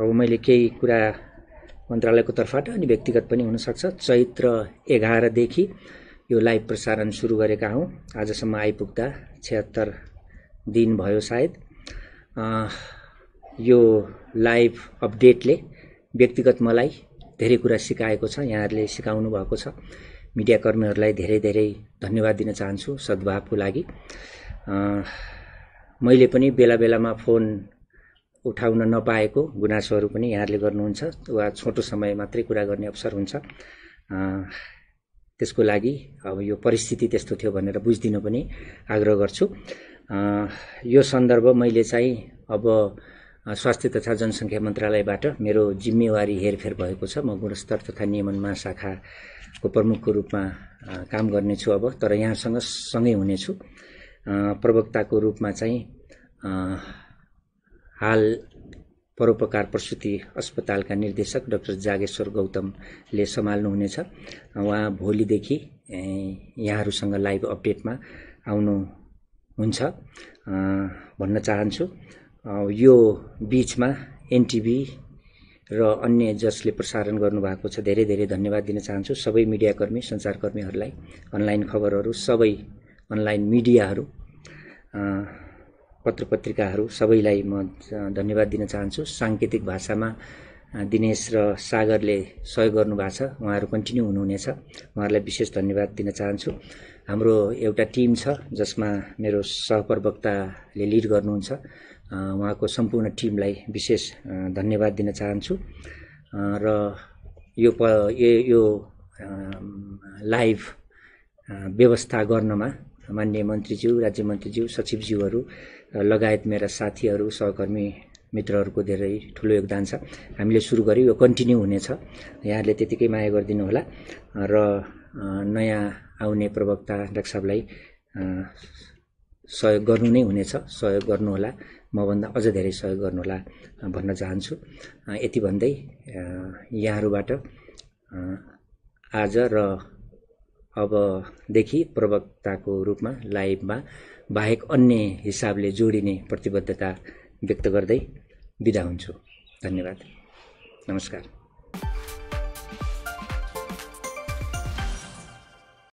अब मैले केही कुरा मन्त्रालयको तर्फबाट अनि व्यक्तिगत पनि हुनसक्छ चैत्र एघारदेखि यो लाइभ प्रसारण सुरु गरेका हौँ आजसम्म आइपुग्दा छिहत्तर दिन भयो सायद यो लाइभ अपडेटले व्यक्तिगत मलाई धेरै कुरा सिकाएको छ यहाँहरूले सिकाउनु भएको छ मिडियाकर्मीहरूलाई धेरै धेरै धन्यवाद दिन चाहन्छु सद्भावको लागि मैले पनि बेला बेलामा फोन उठाउन नपाएको गुनासोहरू पनि यहाँहरूले गर्नुहुन्छ वा छोटो समय मात्रै कुरा गर्ने अवसर हुन्छ त्यसको लागि अब यो परिस्थिति त्यस्तो थियो भनेर बुझिदिनु पनि आग्रह गर्छु यो सन्दर्भ मैले चाहिँ अब स्वास्थ्य तथा जनसङ्ख्या मन्त्रालयबाट मेरो जिम्मेवारी हेरफेर भएको छ म गुणस्तर तथा नियमन महाशाखाको प्रमुखको रूपमा काम गर्नेछु अब तर यहाँसँग सँगै हुनेछु प्रवक्ताको रूपमा चाहिँ हाल परोपकार प्रसुति अस्पतालका निर्देशक डाक्टर जागेश्वर गौतमले सम्हाल्नुहुनेछ उहाँ भोलिदेखि यहाँहरूसँग लाइभ अपडेटमा आउनु आउनुहुन्छ भन्न चाहन्छु यो बिचमा एनटिभी र अन्य जसले प्रसारण गर्नुभएको छ धेरै धेरै धन्यवाद दिन चाहन्छु सबै मिडियाकर्मी सञ्चारकर्मीहरूलाई अनलाइन खबरहरू सबै अनलाइन मिडियाहरू पत्र पत्रिकाहरू सबैलाई म धन्यवाद दिन चाहन्छु साङ्केतिक भाषामा दिनेश र सागरले सहयोग गर्नुभएको छ उहाँहरू कन्टिन्यू हुनुहुनेछ उहाँहरूलाई विशेष धन्यवाद दिन चाहन्छु हाम्रो एउटा टिम छ जसमा मेरो सहप्रवक्ताले लिड गर्नुहुन्छ उहाँको सम्पूर्ण टिमलाई विशेष धन्यवाद दिन चाहन्छु र यो प यो लाइभ व्यवस्था गर्नमा मान्य मन्त्रीज्यू राज्य मन्त्रीज्यू सचिवज्यूहरू लगायत मेरा साथीहरू सहकर्मी मित्रहरूको धेरै ठुलो योगदान छ हामीले सुरु गऱ्यौँ यो कन्टिन्यू हुनेछ यहाँहरूले त्यतिकै माया गरिदिनु होला र नयाँ आउने प्रवक्ता डाक्टर साहबलाई सहयोग गर्नु नै हुनेछ सहयोग गर्नुहोला मभन्दा अझ धेरै सहयोग गर्नुहोला भन्न चाहन्छु यति भन्दै यहाँहरूबाट आज र अबदेखि प्रवक्ताको रूपमा लाइभमा बाहेक अन्य हिसाबले जोडिने प्रतिबद्धता व्यक्त गर्दै बिदा हुन्छु धन्यवाद नमस्कार